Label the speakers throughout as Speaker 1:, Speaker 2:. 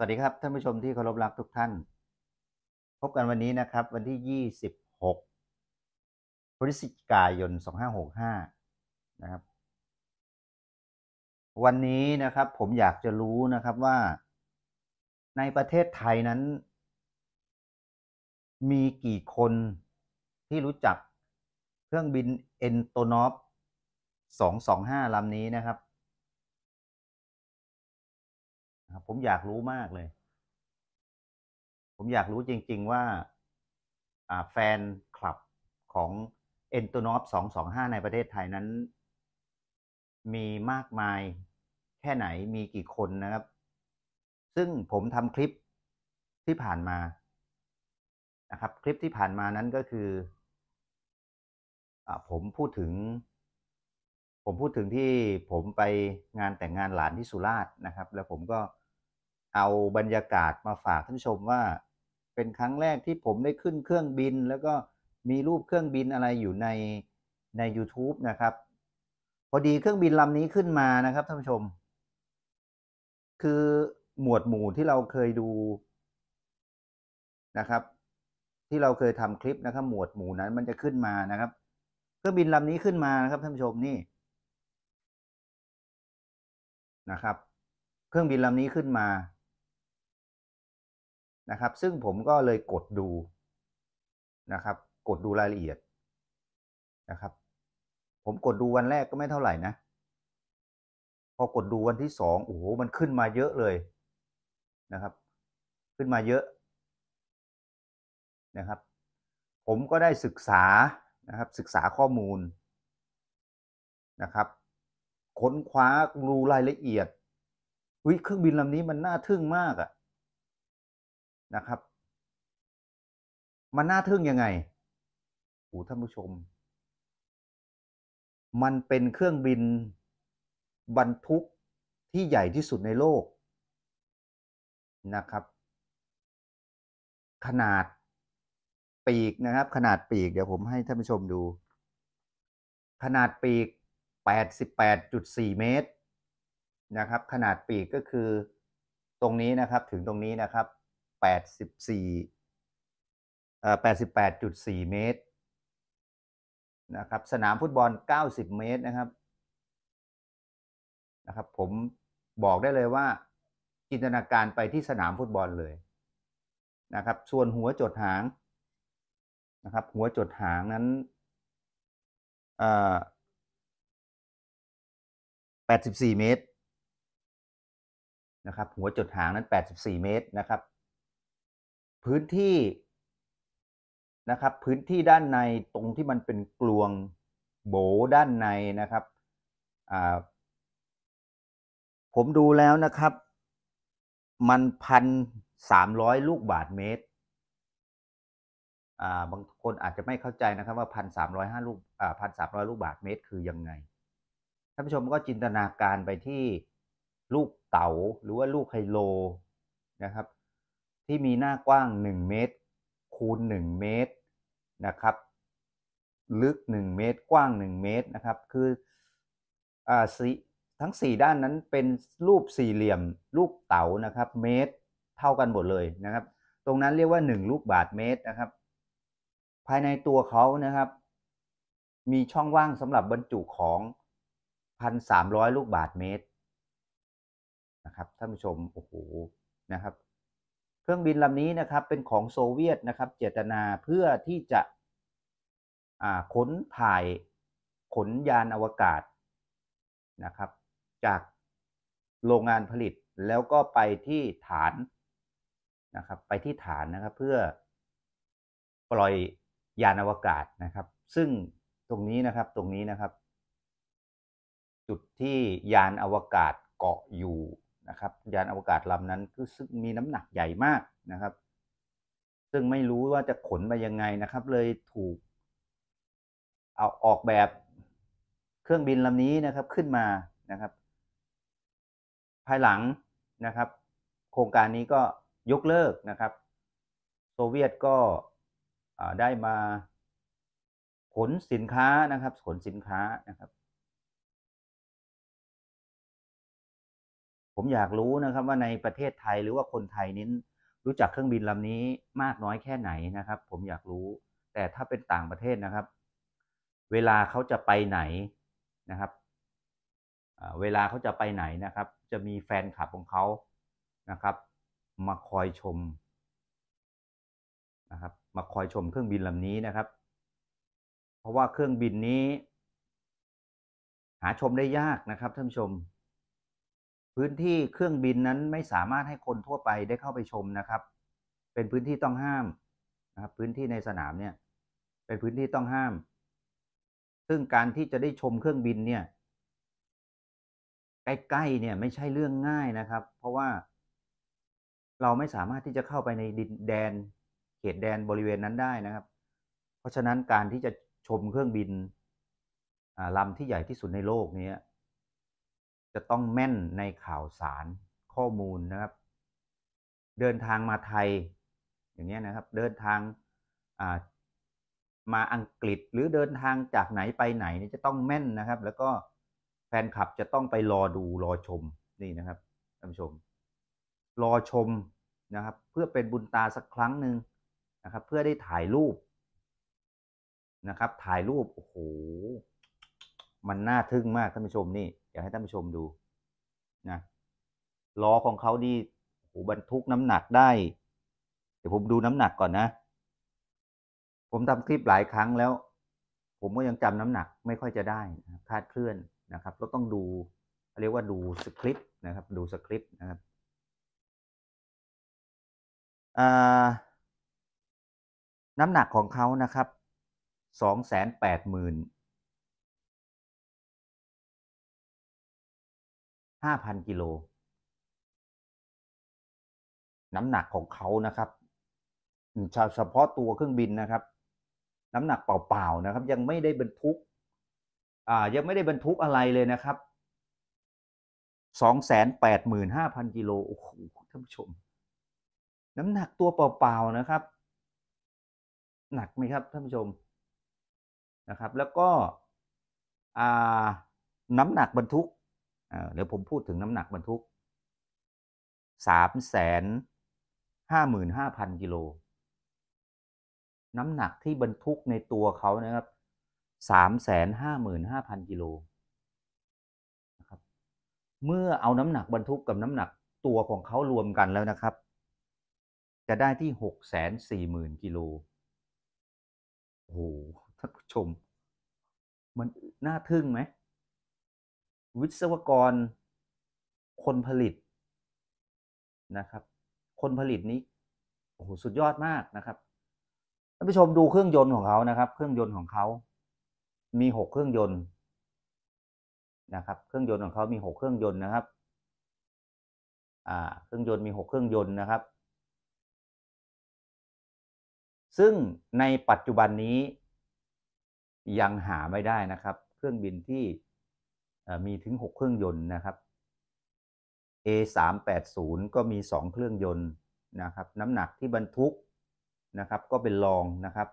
Speaker 1: สวัสดีครับท่านผู้ชมที่เคารพรักทุกท่าน พบกันวันนี้นะครับ วันที่ 26 พฤศจิกายน 2565 นะครับ วันนี้นะครับผมอยากจะรู้นะครับว่า ในประเทศไทยนั้น มีกี่คนที่รู้จักเครื่องบินเอ็นโตนอฟ225ลำนี้นะครับครับผมอยากรู้มากเลย ผมอยากรู้จริง ๆ ว่าแฟนคลับของเอ็นโตนอฟสองสองห้าในประเทศไทยนั้น มีมากมายแค่ไหนมีกี่คนนะครับ ซึ่งผมทำคลิปที่ผ่านมา นะครับ คลิปที่ผ่านมานั้นก็คืออผมพูดถึง ผมพูดถึงที่ผมไปงานแต่งงานหลานที่สุราษฎร์นะครับ แล้วผมก็เอาบรรยากาศมาฝากท่านชมว่า เป็นครั้งแรกที่ผมได้ขึ้นเครื่องบินแล้วก็มีรูปเครื่องบินอะไรอยู่ในใน u t u b e นะครับ พอดีเครื่องบินลำนี้ขึ้นมานะครับท่านชม คือหมวดหมู่ที่เราเคยดูนะครับ ที่เราเคยทำคลิปนะครับ หมวดหมู่นั้นมันจะขึ้นมานะครับ เครื่องบินลำนี้ขึ้นมานะครับท่านชมนี่นะครับ เครื่องบินลำนี้ขึ้นมานะครับซึ่งผมก็เลยกดดูนะครับ กดดูรายละเอียดนะครับ ผมกดดูวันแรกก็ไม่เท่าไหร่นะ พอกดดูวันที่สองโอ้โหมันขึ้นมาเยอะเลยนะครับ ขึ้นมาเยอะนะครับ ผมก็ได้ศึกษานะครับ ศึกษาข้อมูลนะครับค้นคว้าดูรายละเอียดเฮ้ยเครื่องบินลำนี้มันน่าทึ่งมากอะ่ะนะครับ มันน่าทึ่งยังไงโอ้ท่านผู้ชม มันเป็นเครื่องบินบรรทุกที่ใหญ่ที่สุดในโลก นะครับ ขนาดปีกนะครับ ขนาดปีกเดี๋ยวผมให้ท่านผู้ชมดู ขนาดปีก 88.4 เมตร นะครับ ขนาดปีกก็คือ ตรงนี้นะครับ ถึงตรงนี้นะครับ84เอ่อ88.4 เมตรนะครับสนามฟุตบอล 90 เมตรนะครับนะครับ ผมบอกได้เลยว่าจินตนาการไปที่สนามฟุตบอลเลยนะครับ ส่วนหัวจดหางนะครับ หัวจดหางนั้น 84 เมตรนะครับหัวจดหางนั้น 84 เมตรนะครับพื้นที่นะครับ พื้นที่ด้านในตรงที่มันเป็นกลวงโบด้านในนะครับ ผมดูแล้วนะครับ มันพันสามร้อยลูกบาทเมตร บางคนอาจจะไม่เข้าใจนะครับว่าพันสามร้อยห้าลูกพันสามร้อยลูก บาทเมตร คือยังไงท่านผู้ชมก็จินตนาการไปที่ลูกเต๋าหรือว่าลูกไฮโลนะครับที่มีหน้ากว้าง 1 เมตร คูณ 1 เมตร นะครับ ลึก 1 เมตร กว้าง 1 เมตร นะครับ คืออ่าสีทั้ง 4 ด้านนั้นเป็นรูปสี่เหลี่ยมรูปเต๋านะครับ เมตร เท่ากันหมดเลยนะครับ ตรงนั้นเรียกว่า 1 ลูกบาทเมตรนะครับ ภายในตัวเขานะครับ มีช่องว่างสำหรับบรรจุของ 1,300 ลูกบาทเมตรนะครับ ท่านผู้ชม โอ้โห นะครับเครื่องบินลำนี้นะครับ เป็นของโซเวียตนะครับ เจตนาเพื่อที่จะขนถ่ายขนยานอวกาศนะครับ จากโรงงานผลิตแล้วก็ไปที่ฐานนะครับ ไปที่ฐานนะครับเพื่อปล่อยยานอวกาศนะครับ ซึ่งตรงนี้นะครับ ตรงนี้นะครับ จุดที่ยานอวกาศเกาะอยู่นะครับยานอวกาศลำนั้นคือซึ่งมีน้ำหนักใหญ่มากนะครับ ซึ่งไม่รู้ว่าจะขนไปยังไงนะครับ เลยถูกเอาออกแบบเครื่องบินลำนี้นะครับขึ้นมานะครับ ภายหลังนะครับ โครงการนี้ก็ยกเลิกนะครับ โซเวียตก็ได้มา ขนสินค้านะครับ ขนสินค้านะครับผมอยากรู้นะครับว่าในประเทศไทยหรือว่าคนไทยนิ้รู้จักเครื่องบินลำนี้มากน้อยแค่ไหนนะครับ ผมอยากรู้ แต่ถ้าเป็นต่างประเทศนะครับ เวลาเขาจะไปไหนนะครับเวลาเขาจะไปไหนนะครับ จะมีแฟนคลับของเขานะครับ มาคอยชมนะครับมาคอยชมเครื่องบินลำนี้นะครับ เพราะว่าเครื่องบินนี้หาชมได้ยากนะครับท่านผู้ชมพื้นที่เครื่องบินนั้นไม่สามารถให้คนทั่วไปได้เข้าไปชมนะครับ เป็นพื้นที่ต้องห้ามนะครับ พื้นที่ในสนามเนี่ย เป็นพื้นที่ต้องห้าม ซึ่งการที่จะได้ชมเครื่องบินเนี่ยใกล้ๆเนี่ยไม่ใช่เรื่องง่ายนะครับ เพราะว่าเราไม่สามารถที่จะเข้าไปในดินแดนเขตแดนบริเวณนั้นได้นะครับ เพราะฉะนั้นการที่จะชมเครื่องบินลำที่ใหญ่ที่สุดในโลกนี้จะต้องแม่นในข่าวสารข้อมูลนะครับ เดินทางมาไทยอย่างเงี้ยนะครับ เดินทางมาอังกฤษหรือเดินทางจากไหนไปไหนนี่จะต้องแม่นนะครับ แล้วก็แฟนคลับจะต้องไปรอดูรอชมนี่นะครับท่านผู้ชม รอชมนะครับ เพื่อเป็นบุญตาสักครั้งหนึ่งนะครับ เพื่อได้ถ่ายรูปนะครับ ถ่ายรูปโอ้โหมันน่าทึ่งมากท่านผู้ชมนี่อยากให้ท่านผู้ชมดูนะล้อของเขาดีโอ้บรรทุกน้ำหนักได้ เดี๋ยวผมดูน้ำหนักก่อนนะ ผมทำคลิปหลายครั้งแล้ว ผมก็ยังจำน้ำหนักไม่ค่อยจะได้คาดเคลื่อนนะครับก็ต้องดูเรียกว่าดูสคริปต์นะครับดูสคริปต์นะครับน้ำหนักของเขานะครับสองแสนแปดหมื่นห้าพันกิโลน้ำหนักของเขานะครับเฉพาะตัวเครื่องบินนะครับ น้ำหนักเปล่าๆนะครับ ยังไม่ได้บรรทุก อ่า ยังไม่ได้บรรทุกอะไรเลยนะครับสองแสนแปดหมื่นห้าพันกิโลโอ้โหท่านผู้ชม น้ำหนักตัวเปล่าๆนะครับ หนักไหมครับท่านผู้ชมนะครับ แล้วก็น้ำหนักบรรทุกเดี๋ยวผมพูดถึงน้ำหนักบรรทุก สามแสนห้าหมื่นห้าพันกิโล น้ำหนักที่บรรทุกในตัวเขานะครับ สามแสนห้าหมื่นห้าพันกิโลนะครับ เมื่อเอาน้ำหนักบรรทุกกับน้ำหนักตัวของเขารวมกันแล้วนะครับ จะได้ที่หกแสนสี่หมื่นกิโลโอ้โห ท่านผู้ชม มันน่าทึ่งไหมวิศวกรคนผลิตนะครับ คนผลิตนี้โอ้โหสุดยอดมากนะครับท่านผู้ชมดูเครื่องยนต์ของเขานะครับ เครื่องยนต์ของเขา มีหกเครื่องยนต์นะครับเครื่องยนต์ของเขามีหกเครื่องยนต์นะครับ อ่า เครื่องยนต์มีหกเครื่องยนต์นะครับ ซึ่งในปัจจุบันนี้ยังหาไม่ได้นะครับ เครื่องบินที่มีถึง 6 เครื่องยนต์นะครับ A380 ก็มี 2 เครื่องยนต์นะครับน้ำหนักที่บรรทุกนะครับก็เป็นรองนะครับ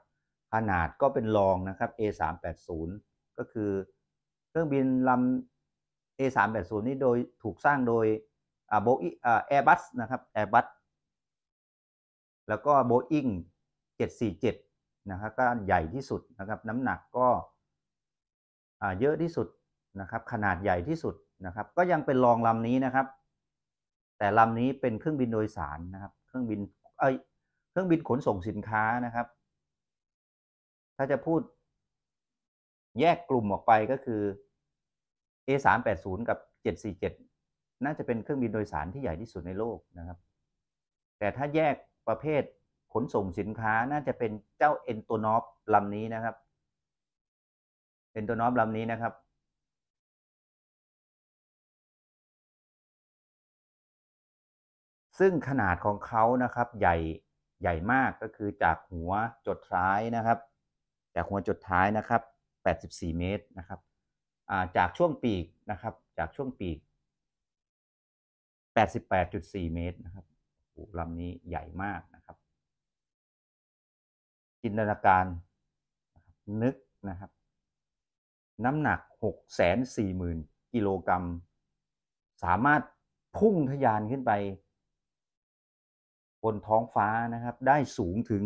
Speaker 1: ขนาดก็เป็นรองนะครับ A380 ก็คือเครื่องบินลำ A380 นี้โดยถูกสร้างโดยโบอิแอร์บัสนะครับแอร์บัสแล้วก็โบอิงเเจ็ดสี่จ็ดนะครับก็ใหญ่ที่สุดนะครับ น้ำหนักก็เยอะที่สุดนะครับขนาดใหญ่ที่สุดนะครับ ก็ยังเป็นรองลำนี้นะครับ แต่ลำนี้เป็นเครื่องบินโดยสารนะครับ เครื่องบินเอ้ยเครื่องบินขนส่งสินค้านะครับ ถ้าจะพูดแยกกลุ่มออกไปก็คือ A380 กับ747 น่าจะเป็นเครื่องบินโดยสารที่ใหญ่ที่สุดในโลกนะครับ แต่ถ้าแยกประเภทขนส่งสินค้าน่าจะเป็นเจ้าเอ็นโตนอฟลำนี้นะครับเอ็นโตนอฟลำนี้นะครับซึ่งขนาดของเขานะครับใหญ่ใหญ่มากก็คือจากหัวจดท้ายนะครับจากหัวจดท้ายนะครับ 84 เมตรนะครับจากช่วงปีกนะครับจากช่วงปีก 88.4 เมตรนะครับลำนี้ใหญ่มากนะครับจินตนาการนึกนะครับ น้ำหนัก 640,000 กิโลกรัมสามารถพุ่งทะยานขึ้นไปนท้องฟ้านะครับ ได้สูงถึง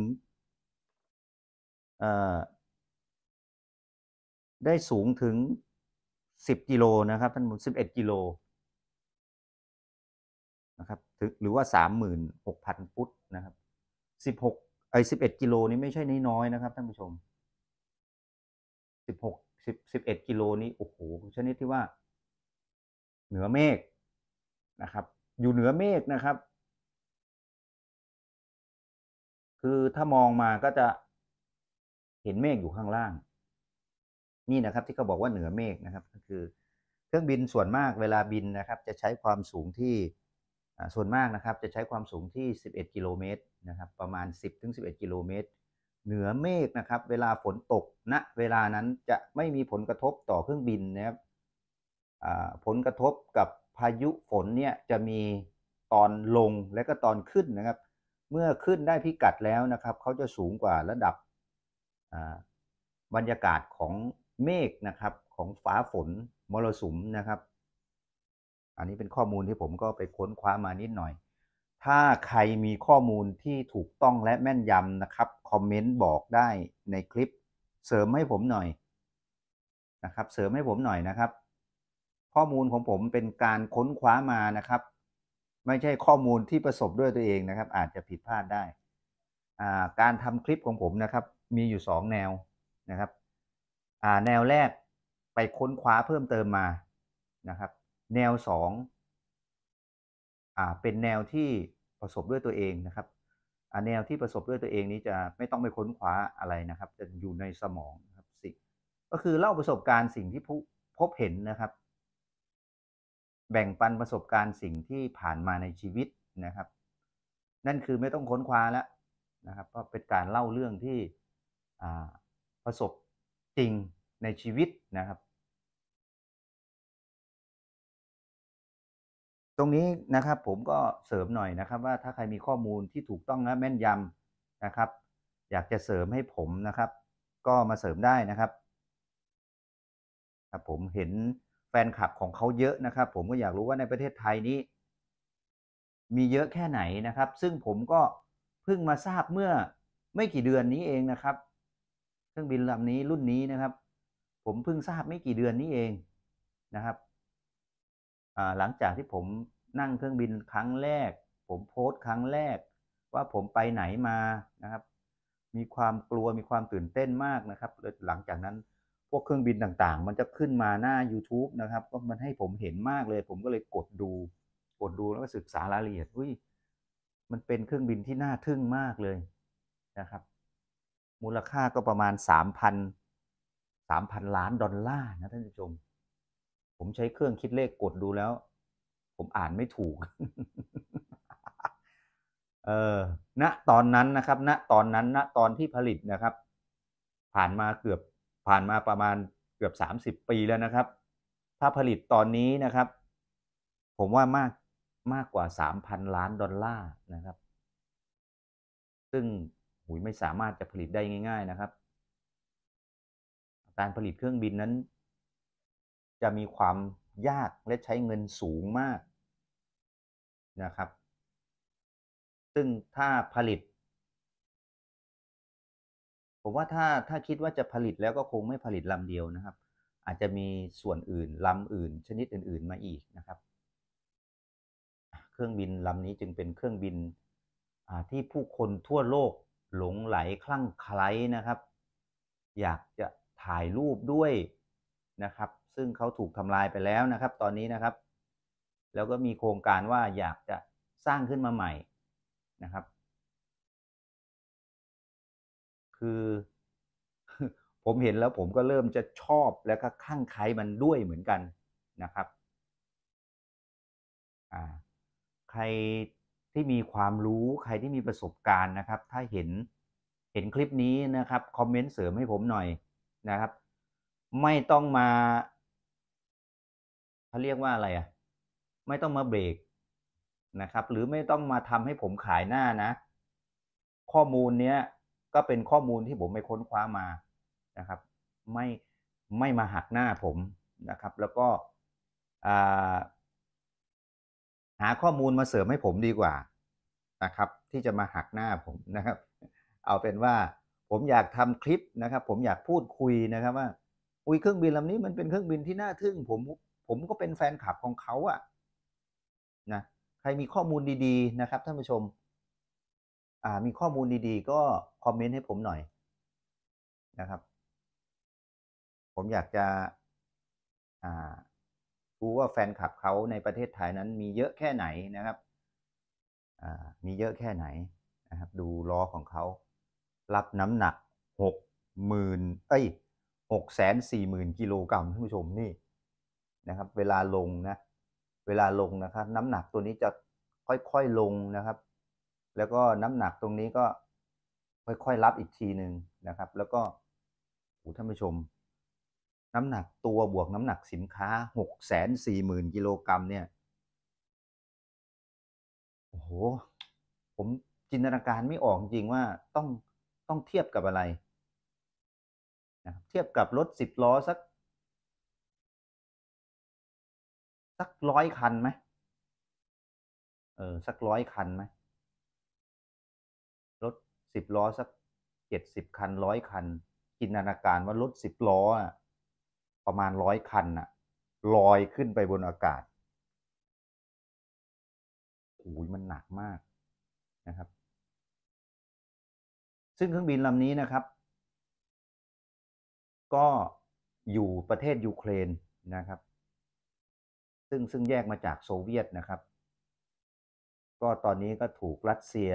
Speaker 1: ได้สูงถึง 10กิโลนะครับท่านผู้ชม11กิโลนะครับ หรือว่า 36,000ฟุตนะครับ16ไอ้11กิโลนี้ไม่ใช่น้อยๆนะครับท่านผู้ชม16 10 11กิโลนี้โอ้โหชนิดที่ว่า เหนือเมฆนะครับ อยู่เหนือเมฆนะครับคือถ้ามองมาก็จะเห็นเมฆอยู่ข้างล่าง นี่นะครับ ที่เขาบอกว่าเหนือเมฆนะครับ ก็คือ เครื่องบินส่วนมากเวลาบินนะครับจะใช้ความสูงที่ส่วนมากนะครับ จะใช้ความสูงที่11กิโลเมตรนะครับ ประมาณ 10ถึง11 กิโลเมตรเหนือเมฆนะครับ เวลาฝนตกณนะเวลานั้นจะไม่มีผลกระทบต่อเครื่องบินนะครับผลกระทบกับพายุฝนเนี่ยจะมีตอนลงและก็ตอนขึ้นนะครับเมื่อขึ้นได้พิกัดแล้วนะครับเขาจะสูงกว่าระดับบรรยากาศของเมฆนะครับ ของฟ้าฝนมรสุมนะครับ อันนี้เป็นข้อมูลที่ผมก็ไปค้นคว้ามานิดหน่อย ถ้าใครมีข้อมูลที่ถูกต้องและแม่นยำนะครับคอมเมนต์บอกได้ในคลิปเสริมให้ผมหน่อยนะครับ เสริมให้ผมหน่อยนะครับ ข้อมูลของผมเป็นการค้นคว้ามานะครับไม่ใช่ข้อมูลที่ประสบด้วยตัวเองนะครับอาจจะผิดพลาดได้ การทำคลิปของผมนะครับ มีอยู่ 2 แนวนะครับ แนวแรกไปค้นคว้าเพิ่มเติมมานะครับ แนว2องาเป็นแนวที่ประสบด้วยตัวเองนะครับ แนวที่ประสบด้วยตัวเองนี้จะไม่ต้องไปค้นคว้าอะไรนะครับ จะอยู่ในสมองนะครับสิ่งก็คือเล่าประสบการณ์สิ่งที่พบเห็นนะครับแบ่งปันประสบการณ์สิ่งที่ผ่านมาในชีวิตนะครับ นั่นคือไม่ต้องค้นคว้าแล้วนะครับเพราะเป็นการเล่าเรื่องที่ประสบจริงในชีวิตนะครับตรงนี้นะครับ ผมก็เสริมหน่อยนะครับ ว่าถ้าใครมีข้อมูลที่ถูกต้องและแม่นยำนะครับ อยากจะเสริมให้ผมนะครับก็มาเสริมได้นะครับครับผมเห็นแฟนคลับของเขาเยอะนะครับผมก็อยากรู้ว่าในประเทศไทยนี้มีเยอะแค่ไหนนะครับ ซึ่งผมก็เพิ่งมาทราบเมื่อไม่กี่เดือนนี้เองนะครับ เครื่องบินลำนี้รุ่นนี้นะครับ ผมเพิ่งทราบไม่กี่เดือนนี้เองนะครับหลังจากที่ผมนั่งเครื่องบินครั้งแรก ผมโพสต์ครั้งแรกว่าผมไปไหนมานะครับ มีความกลัวมีความตื่นเต้นมากนะครับหลังจากนั้นพวกเครื่องบินต่างๆ มันจะขึ้นมาหน้า YouTube นะครับ ก็มันให้ผมเห็นมากเลย ผมก็เลยกดดู กดดูแล้วก็ศึกษารายละเอียดอุ้ยมันเป็นเครื่องบินที่น่าทึ่งมากเลยนะครับ มูลค่าก็ประมาณ3,000 3,000ล้าน ดอลลาร์นะท่านผู้ชมผมใช้เครื่องคิดเลขกดดูแล้ว ผมอ่านไม่ถูก เออณตอนนั้นนะครับ ณตอนนั้นณตอนที่ผลิตนะครับ ผ่านมาเกือบผ่านมาประมาณเกือบ 30 ปีแล้วนะครับ ถ้าผลิตตอนนี้นะครับ ผมว่ามากมากกว่า 3,000 ล้านดอลลาร์ นะครับ ซึ่งหุยไม่สามารถจะผลิตได้ง่าย ๆนะครับ การผลิตเครื่องบินนั้น จะมีความยากและใช้เงินสูงมากนะครับ ซึ่งถ้าผลิตผมว่าถ้าถ้าคิดว่าจะผลิตแล้วก็คงไม่ผลิตลำเดียวนะครับ อาจจะมีส่วนอื่นลำอื่น ชนิดอื่น ๆมาอีกนะครับ เครื่องบินลำนี้จึงเป็นเครื่องบินที่ผู้คนทั่วโลกหลงไหลคลั่งไคล้นะครับ อยากจะถ่ายรูปด้วยนะครับ ซึ่งเขาถูกทำลายไปแล้วนะครับตอนนี้นะครับ แล้วก็มีโครงการว่าอยากจะสร้างขึ้นมาใหม่นะครับคือผมเห็นแล้วผมก็เริ่มจะชอบแล้วก็ข้างใครมันด้วยเหมือนกันนะครับใครที่มีความรู้ใครที่มีประสบการณ์นะครับ ถ้าเห็นเห็นคลิปนี้นะครับ คอมเมนต์เสริมให้ผมหน่อยนะครับ ไม่ต้องมาเขาเรียกว่าอะไรอ่ะ ไม่ต้องมาเบรกนะครับ หรือไม่ต้องมาทำให้ผมขายหน้านะ ข้อมูลเนี้ยก็เป็นข้อมูลที่ผมไปค้นคว้ามานะครับ ไม่ไม่มาหักหน้าผมนะครับ แล้วก็ หาข้อมูลมาเสริมให้ผมดีกว่านะครับ ที่จะมาหักหน้าผมนะครับ เอาเป็นว่าผมอยากทำคลิปนะครับ ผมอยากพูดคุยนะครับ ว่าอุ้ยเครื่องบินลำนี้มันเป็นเครื่องบินที่น่าทึ่ง ผมผมก็เป็นแฟนคลับของเขาอะนะ ใครมีข้อมูลดีๆนะครับท่านผู้ชมมีข้อมูลดีๆ ก็คอมเมนต์ให้ผมหน่อยนะครับ ผมอยากจะรู้ว่าแฟนคลับเขาในประเทศไทยนั้นมีเยอะแค่ไหนนะครับมีเยอะแค่ไหนนะครับ ดูล้อของเขา รับน้ำหนักหกหมื่นเอ้ยหกแสนสี่หมื่นกิโลกรัมท่านผู้ชมนี่นะครับ เวลาลงนะเวลาลงนะครับ น้ำหนักตัวนี้จะค่อย ๆ ลงนะครับแล้วก็น้ำหนักตรงนี้ก็ค่อยๆรับอีกทีหนึ่งนะครับแล้วก็ท่านผู้ชม น้ำหนักตัวบวกน้ำหนักสินค้าหกแสนสี่หมื่นกิโลกรัมเนี่ยโอ้โห ผมจินตนาการไม่ออกจริงว่าต้องต้องเทียบกับอะไรนะรเทียบกับรถสิบล้อสัก สักร้อยคันไหมเออสักร้อยคันไหมสิบล้อสักเจ็ดสิบคันร้อยคันจินตนาการว่ารถสิบล้อประมาณร้อยคันน่ะลอยขึ้นไปบนอากาศโอ้ยมันหนักมากนะครับ ซึ่งเครื่องบินลำนี้นะครับ ก็อยู่ประเทศยูเครนนะครับ ซึ่งซึ่งแยกมาจากโซเวียตนะครับ ก็ตอนนี้ก็ถูกรัสเซีย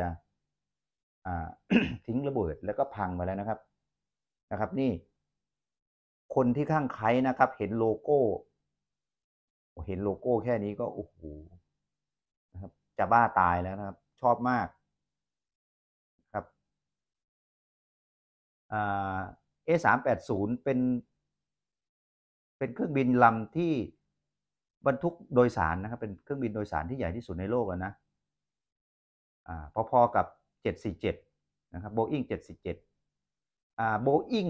Speaker 1: ทิ้งระเบิดแล้วก็พังมาแล้วนะครับนะครับ นี่ คนที่ข้างใครนะครับ เห็นโลโก้ เห็นโลโก้แค่นี้ก็โอ้โหนะครับ จะบ้าตายแล้วนะครับ ชอบมาก ครับเอสามแปดศูนย์เป็น เป็นเครื่องบินลำที่บรรทุกโดยสารนะครับ เป็นเครื่องบินโดยสารที่ใหญ่ที่สุดในโลกแล้วนะอ่าพอๆกับ747 นะครับโบอิง747อ่าโบอิ n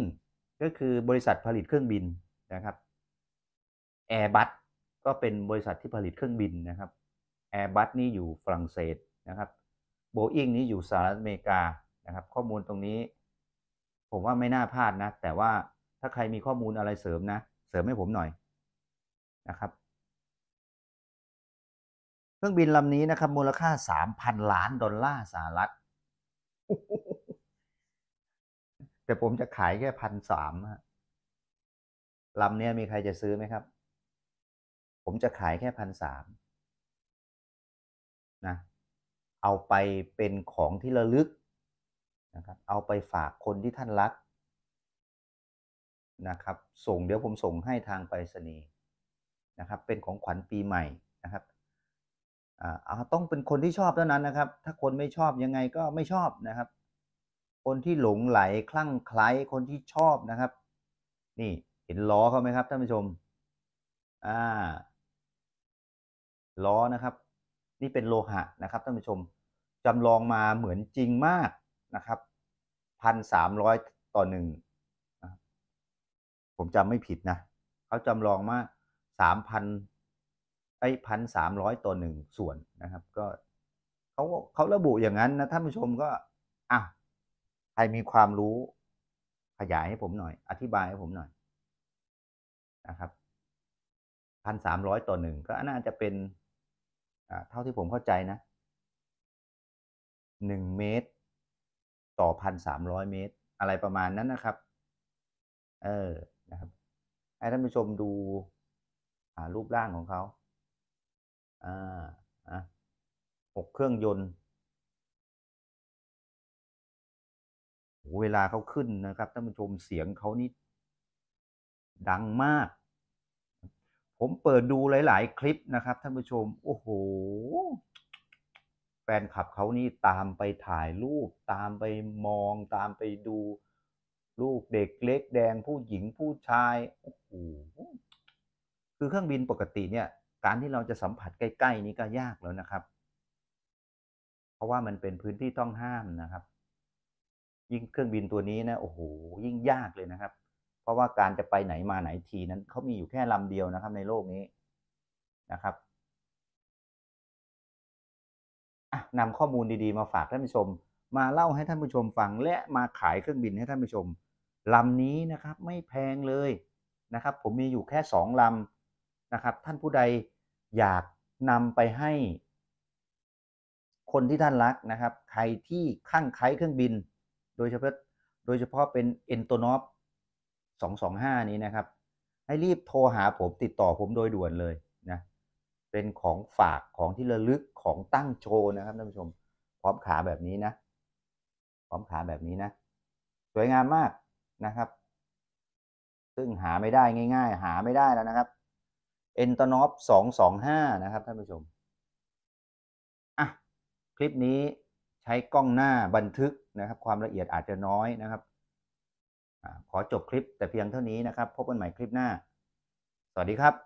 Speaker 1: ก็คือบริษัทผลิตเครื่องบินนะครับ Airbus ก็เป็นบริษัทที่ผลิตเครื่องบินนะครับ Airbus นี่อยู่ฝรั่งเศสนะครับโบอิงนี้อยู่สหรัฐอเมริกานะครับข้อมูลตรงนี้ผมว่าไม่น่าพลาดนะแต่ว่าถ้าใครมีข้อมูลอะไรเสริมนะเสริมให้ผมหน่อยนะครับ เครื่องบินลำนี้นะครับมูลค่า3,000ล้าน ดอลลาร์สหรัฐแต่ผมจะขายแค่พันสามลำเนี้ยมีใครจะซื้อไหมครับ ผมจะขายแค่พันสามนะเอาไปเป็นของที่ระลึกนะครับ เอาไปฝากคนที่ท่านรักนะครับส่งเดี๋ยวผมส่งให้ทางไปรษณีย์นะครับ เป็นของขวัญปีใหม่นะครับอ่าต้องเป็นคนที่ชอบเท่านั้นนะครับ ถ้าคนไม่ชอบยังไงก็ไม่ชอบนะครับคนที่หลงไหลคลั่งไคล้คนที่ชอบนะครับ นี่เห็นล้อเขาไหมครับท่านผู้ชม อ่าล้อนะครับ นี่เป็นโลหะนะครับท่านผู้ชมจำลองมาเหมือนจริงมากนะครับพันสามร้อยต่อหนึ่งผมจำไม่ผิดนะเขาจำลองมาสามพันไอ้พันสามร้อยต่อหนึ่งส่วนนะครับ ก็เขาเขาระบุอย่างนั้นนะท่านผู้ชมก็อ้าวใครมีความรู้ขยายให้ผมหน่อย อธิบายให้ผมหน่อยนะครับพันสามร้อยต่อหนึ่ง ก็น่าจะเป็นเท่าที่ผมเข้าใจนะหนึ่งเมตร ต่อพันสามร้อยเมตรอะไรประมาณนั้นนะครับ เออนะครับให้ท่านผู้ชมดูรูปร่างของเขาอ่าหกเครื่องยนต์เวลาเขาขึ้นนะครับท่านผู้ชมเสียงเขานี่ดังมาก ผมเปิดดูหลาย ๆ คลิปนะครับท่านผู้ชมโอ้โหแฟนคลับเขานี่ตามไปถ่ายรูป ตามไปมอง ตามไปดูลูกเด็กเล็ก แดงผู้หญิงผู้ชายโอ้โหคือเครื่องบินปกติเนี่ย การที่เราจะสัมผัสใกล้ ๆ นี้ก็ยากแล้วนะครับ เพราะว่ามันเป็นพื้นที่ต้องห้ามนะครับยิ่งเครื่องบินตัวนี้นะโอ้โห ยิ่งยากเลยนะครับ เพราะว่าการจะไปไหนมาไหนทีนั้นเขามีอยู่แค่ลำเดียวนะครับในโลกนี้นะครับนำข้อมูลดีๆ มาฝากท่านผู้ชม มาเล่าให้ท่านผู้ชมฟังและมาขายเครื่องบินให้ท่านผู้ชมลำนี้นะครับไม่แพงเลยนะครับ ผมมีอยู่แค่สองลำนะครับ ท่านผู้ใดอยากนำไปให้ คนที่ท่านรักนะครับใครที่ข้างไคลเครื่องบินโดยเฉพาะโดยเฉพาะเป็นเอนโตนอฟสองสองห้านี้นะครับ ให้รีบโทรหาผมติดต่อผมโดยด่วนเลยนะ เป็นของฝากของที่ระลึกของตั้งโชว์นะครับท่านผู้ชม พร้อมขาแบบนี้นะ พร้อมขาแบบนี้นะ สวยงามมากนะครับ ซึ่งหาไม่ได้ง่ายๆ หาไม่ได้แล้วนะครับ เอนโตนอฟสองสองห้านะครับท่านผู้ชม อ่ะ คลิปนี้ใช้กล้องหน้าบันทึกนะครับความละเอียดอาจจะน้อยนะครับ ขอจบคลิปแต่เพียงเท่านี้นะครับ พบกันใหม่คลิปหน้า สวัสดีครับ